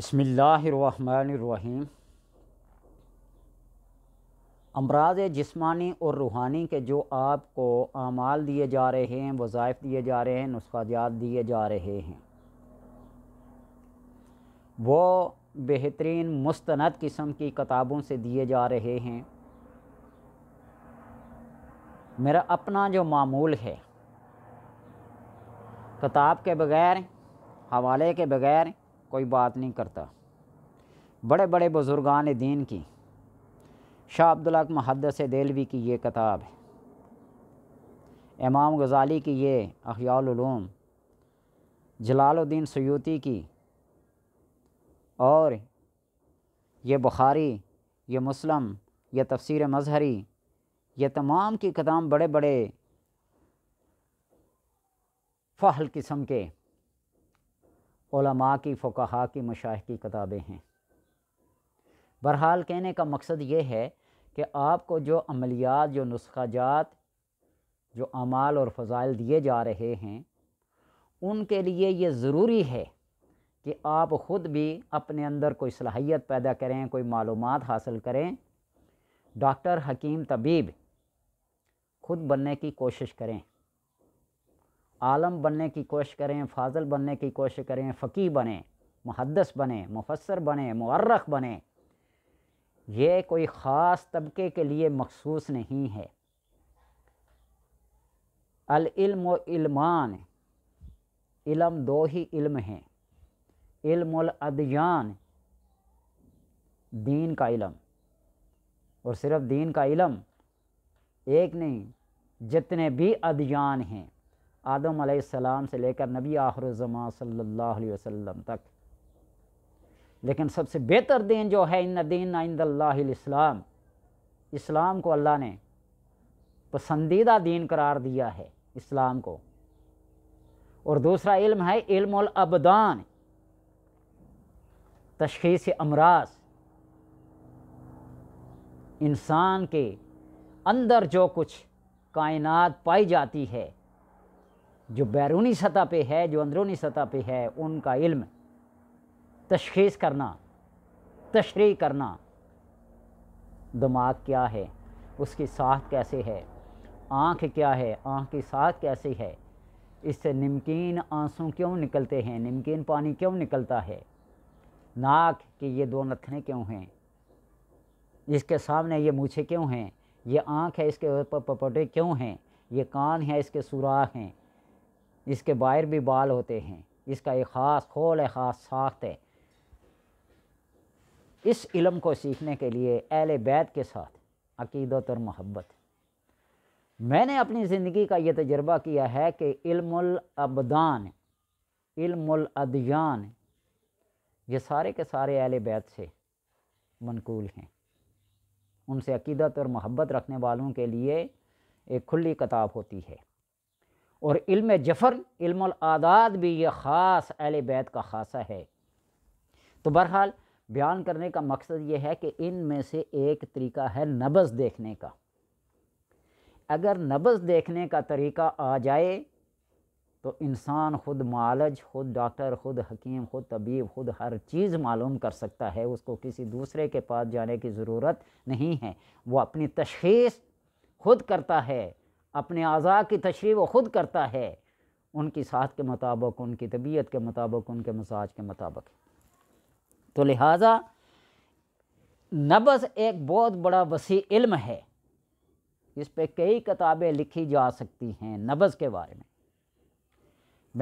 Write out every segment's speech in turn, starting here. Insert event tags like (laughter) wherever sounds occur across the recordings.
बसमीम अमराज जिसमानी और रूहानी के जो आपको आमाल दिए जा रहे हैं वज़ायफ़ दिए जा रहे हैं जात दिए जा रहे हैं वो बेहतरीन मुस्तंद किस्म की किताबों से दिए जा रहे हैं मेरा अपना जो मामूल है किताब के बग़ैर हवाले के बग़ैर कोई बात नहीं करता बड़े बड़े बुज़ुर्गान दीन की शाह अब्दुल्क महदस देलवी की ये किताब है इमाम गज़ाली की ये अहियालूम जलालुद्दीन सयूती की और ये बुखारी ये मुस्लिम ये तफसर मजहरी ये तमाम की कदम बड़े बड़े फ़हल किस्म के उलमा की फ़ुकहा की मशाह की किताबें हैं बहरहाल कहने का मकसद ये है कि आपको जो अमलियात जो नुस्खाजात जो अमाल और फ़ज़ाइल दिए जा रहे हैं उनके लिए ये ज़रूरी है कि आप ख़ुद भी अपने अंदर कोई सलाहियत पैदा करें कोई मालूम हासिल करें डॉक्टर हकीम तबीब खुद बनने की कोशिश करें आलम बनने की कोशिश करें फाजल बनने की कोशिश करें फ़कीह बने मुहदस बने मुफसर बने मर्रख बने ये कोई ख़ास तबके के लिए मखसूस नहीं है अलम इल्मान इलम दो ही इल्म हैं इल्मदयान दीन का इलम और सिर्फ दीन का इलम एक नहीं जितने भी अदयान हैं आदम आसमाम से लेकर नबी सल्लल्लाहु अलैहि वसल्लम तक लेकिन सबसे बेहतर दिन जो है इन दीन आइंदल्लाम इस्लाम को अल्लाह ने पसंदीदा दीन करार दिया है इस्लाम को और दूसरा इल्म है इल्म अबदान तशखीस अमराज इंसान के अंदर जो कुछ कायनात पाई जाती है जो बैरूनी सतह पे है जो अंदरूनी सतह पे है उनका इल्म तशखीस करना तशरी करना दिमाग क्या है उसकी साख कैसे है आँख क्या है आँख की साख कैसी है इससे नमकीन आंसू क्यों निकलते हैं नमकीन पानी क्यों निकलता है नाक की ये दो नथने क्यों हैं इसके सामने ये मूछे क्यों हैं ये आँख है इसके ऊपर पपटे क्यों हैं ये कान है इसके सुराख हैं इसके बाहर भी बाल होते हैं इसका एक ख़ास खोल है ख़ास साख्त है इस इलम को सीखने के लिए अहल बैत के साथ अकीदत और मोहब्बत मैंने अपनी ज़िंदगी का ये तजर्बा किया है कि इल्मान इल्मान ये सारे के सारे अहल बैत से मनकूल हैं उनसे अकीदत और मोहब्बत रखने वालों के लिए एक खुली किताब होती है और इल्म जफ़र इल्म आदाद भी ये ख़ास अहल बैत का खासा है तो बहरहाल बयान करने का मकसद ये है कि इन में से एक तरीका है नबज़ देखने का अगर नबज़ देखने का तरीका आ जाए तो इंसान ख़ुद मालज ख़ुद डॉक्टर ख़ुद हकीम ख़ुद तबीब ख़ुद हर चीज़ मालूम कर सकता है उसको किसी दूसरे के पास जाने की ज़रूरत नहीं है वो अपनी तशखीस खुद करता है अपने अज़ा की तशरी व ख़ुद करता है उनकी साथ के मुताबिक उनकी तबीयत के मुताबिक उनके मसाज के मुताबिक तो लिहाजा नबस एक बहुत बड़ा वसी इल्म है इस पर कई किताबें लिखी जा सकती हैं नबस के बारे में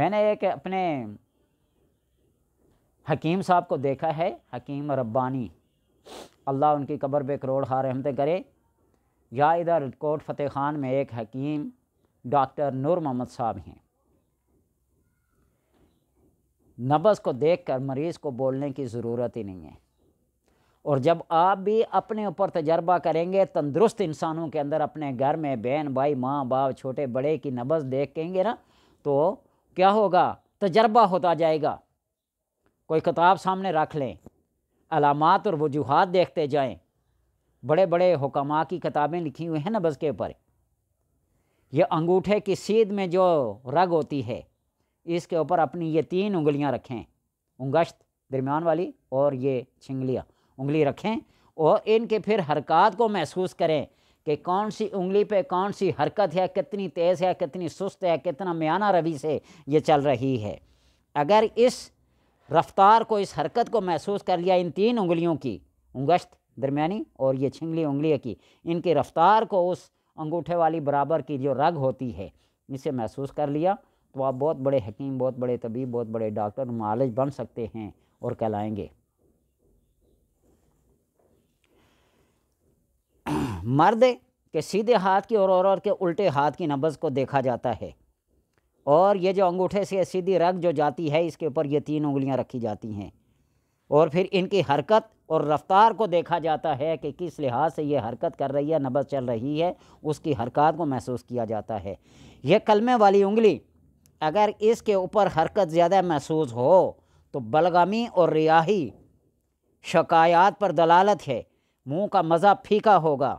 मैंने एक अपने हकीम साहब को देखा है हकीम रब्बानी अल्लाह उनकी कब्र पे करोड़ हार हमते करे या इधर कोट फतेह खान में एक हकीम डॉक्टर नूर मोहम्मद साहब हैं नबस को देखकर मरीज़ को बोलने की ज़रूरत ही नहीं है और जब आप भी अपने ऊपर तजर्बा करेंगे तंदुरुस्त इंसानों के अंदर अपने घर में बहन भाई माँ बाप छोटे बड़े की नबस देखेंगे ना तो क्या होगा तजर्बा होता जाएगा कोई किताब सामने रख लें अलामत और वजूहत देखते जाएं बड़े बड़े हुक्मा की किताबें लिखी हुई हैं ना बस के ऊपर ये अंगूठे की सीध में जो रग होती है इसके ऊपर अपनी ये तीन उंगलियां रखें उंगश्त दरमियान वाली और ये छिंगलियाँ उंगली रखें और इनके फिर हरकत को महसूस करें कि कौन सी उंगली पे कौन सी हरकत है कितनी तेज़ है कितनी सुस्त है कितना म्याना रवि से ये चल रही है अगर इस रफ्तार को इस हरकत को महसूस कर लिया इन तीन उंगलियों की उंगश्त दरमियानी और ये छिंगली उंगली की इनकी रफ्तार को उस अंगूठे वाली बराबर की जो रग होती है इसे महसूस कर लिया तो आप बहुत बड़े हकीम बहुत बड़े तबीब बहुत बड़े डॉक्टर मालिज बन सकते हैं और कहलाएंगे (clears throat) मर्द के सीधे हाथ की और और, और के उल्टे हाथ की नब्ज़ को देखा जाता है और ये जो अंगूठे से सीधी रग जो जाती है इसके ऊपर ये तीन उंगलियां रखी जाती हैं और फिर इनकी हरकत और रफ़्तार को देखा जाता है कि किस लिहाज से ये हरकत कर रही है नबस चल रही है उसकी हरकत को महसूस किया जाता है यह कलमे वाली उंगली अगर इसके ऊपर हरकत ज़्यादा महसूस हो तो बलगामी और रियाही शिकायात पर दलालत है मुंह का मज़ा फीका होगा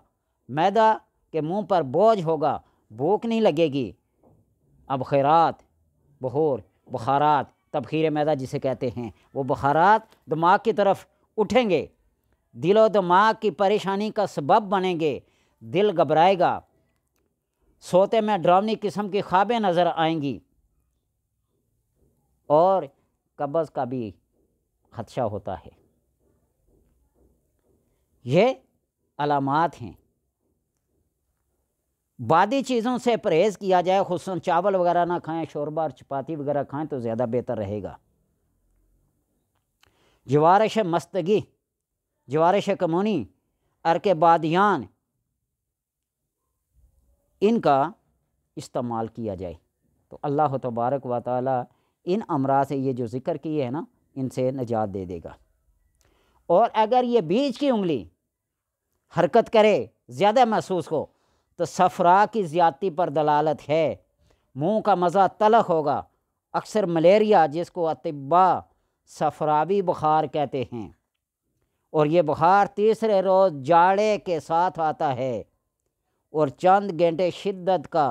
मैदा के मुंह पर बोझ होगा भूख नहीं लगेगी अब खैरात बहूर बुखारात तबखीर मैदा जिसे कहते हैं वो बुखारात दिमाग की तरफ उठेंगे दिलो दिमाग की परेशानी का सबब बनेंगे दिल घबराएगा सोते में डरावनी किस्म की ख्वाबें नज़र आएंगी और कब्ज़ का भी खदशा होता है ये अलामत हैं बादी चीज़ों से परहेज़ किया जाए खूस चावल वगैरह ना खाएं शोरबा और चपाती वगैरह खाएं तो ज़्यादा बेहतर रहेगा जवारश मस्तगी जवारश कमोनी के बादयान इनका इस्तेमाल किया जाए तो अल्लाह तबारक व ताली इन अमरा से ये जो ज़िक्र किए हैं ना इनसे निजात दे देगा और अगर ये बीज की उंगली हरकत करे ज़्यादा महसूस हो तो सफरा की ज़्यादती पर दलालत है मुंह का मज़ा तलख होगा अक्सर मलेरिया जिसको अतबा सफरावी बुखार कहते हैं और ये बुखार तीसरे रोज़ जाड़े के साथ आता है और चंद घंटे शिद्दत का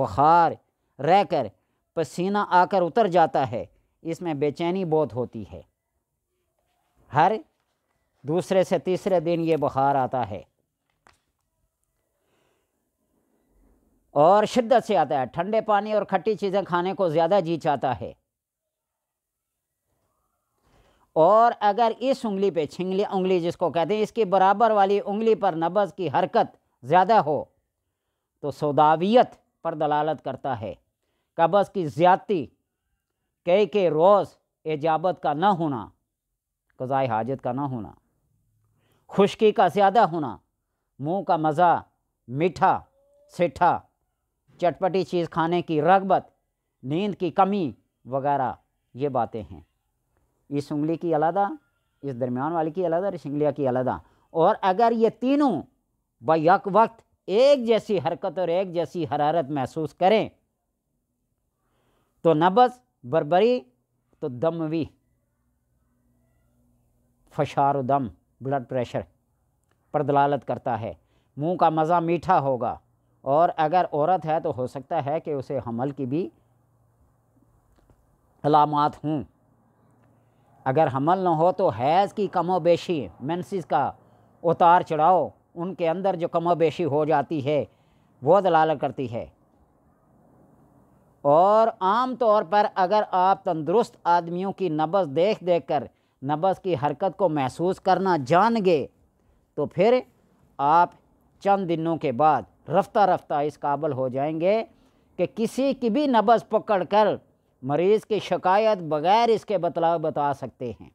बुखार रहकर पसीना आकर उतर जाता है इसमें बेचैनी बहुत होती है हर दूसरे से तीसरे दिन ये बुखार आता है और शिद्दत से आता है ठंडे पानी और खट्टी चीज़ें खाने को ज़्यादा जी चाहता है और अगर इस उंगली पे छिंगली उंगली जिसको कहते हैं इसके बराबर वाली उंगली पर नबज़ की हरकत ज़्यादा हो तो सौदावियत पर दलालत करता है कबज़ की ज़्यादती कई के रोज़ एजाबत का ना होना कज़ाय हाजत का ना होना खुशकी का ज़्यादा होना मुंह का मज़ा मीठा सीठा चटपटी चीज़ खाने की रगबत नींद की कमी वगैरह ये बातें हैं इस उंगली की अलहदा इस दरमियान वाली की अलहदा और इस उंगलिया की अलहदा और अगर ये तीनों बक वक्त एक जैसी हरकत और एक जैसी हरारत महसूस करें तो नबस बरबरी तो दमवी फशार दम ब्लड प्रेशर पर दलालत करता है मुंह का मज़ा मीठा होगा और अगर औरत है तो हो सकता है कि उसे हमल की भी अलामत हों अगर हमल न हो तो हैज़ की कमो बेशी मेंसिस का उतार चढ़ाओ उनके अंदर जो कमो बेशी हो जाती है वो दलाल करती है और आम तौर पर अगर आप तंदुरुस्त आदमियों की नबस देख देख कर नबस की हरकत को महसूस करना जान गए तो फिर आप चंद दिनों के बाद रफ्ता रफ्ता इस काबल हो जाएंगे कि किसी की भी नबज़ पकड़ कर मरीज़ की शिकायत बग़ैर इसके बतलाव बता सकते हैं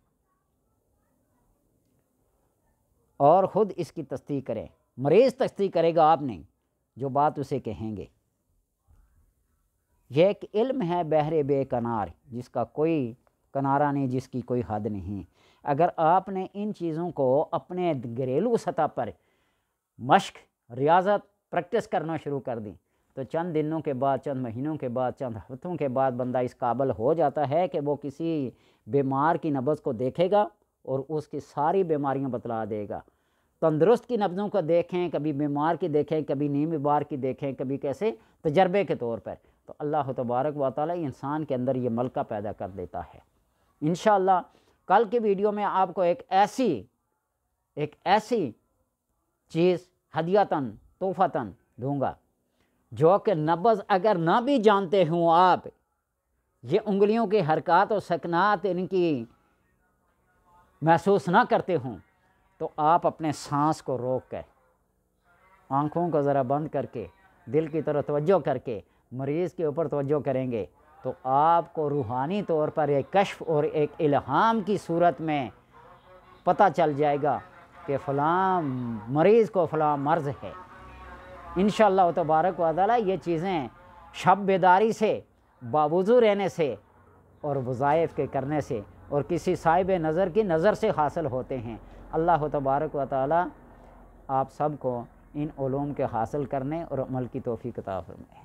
और ख़ुद इसकी तस्दीक करें मरीज़ तस्दीक करेगा आप नहीं जो बात उसे कहेंगे यह एक इल्म है बहरे बेकनार जिसका कोई कनारा नहीं जिसकी कोई हद नहीं अगर आपने इन चीज़ों को अपने घरेलू सतह पर मश्क रियाजत प्रैक्टिस करना शुरू कर दी तो चंद दिनों के बाद चंद महीनों के बाद चंद हफ्तों के बाद बंदा इस काबल हो जाता है कि वो किसी बीमार की नब्ज़ को देखेगा और उसकी सारी बीमारियां बतला देगा तंदरुस्त की नब्ज़ों को देखें कभी बीमार की देखें कभी नीम बीमार की देखें कभी कैसे तजर्बे के तौर पर तो अल्लाह तबारक व ताली इंसान के अंदर ये मलका पैदा कर देता है इन कल की वीडियो में आपको एक ऐसी एक ऐसी चीज़ हदियातन तोहफ़ातन दूंगा जो कि नब्ज़ अगर ना भी जानते हों आप ये उंगलियों की हरकत और सकनात इनकी महसूस ना करते हों तो आप अपने सांस को रोक कर आँखों को ज़रा बंद करके दिल की तरफ तवज्जो करके मरीज़ के ऊपर तवज्जो करेंगे तो आपको रूहानी तौर पर एक कश्फ और एक इल्हाम की सूरत में पता चल जाएगा कि फलाम मरीज़ को फलां मर्ज़ है इन तबारक वाली ये चीज़ें शब बेदारी से बावजू रहने से और वज़ायफ़ के करने से और किसी साहिब नज़र की नज़र से हासिल होते हैं अल्लाह तबारक व ताली आप सबको इन के हासिल करने और अमल की तोफ़ी किताब में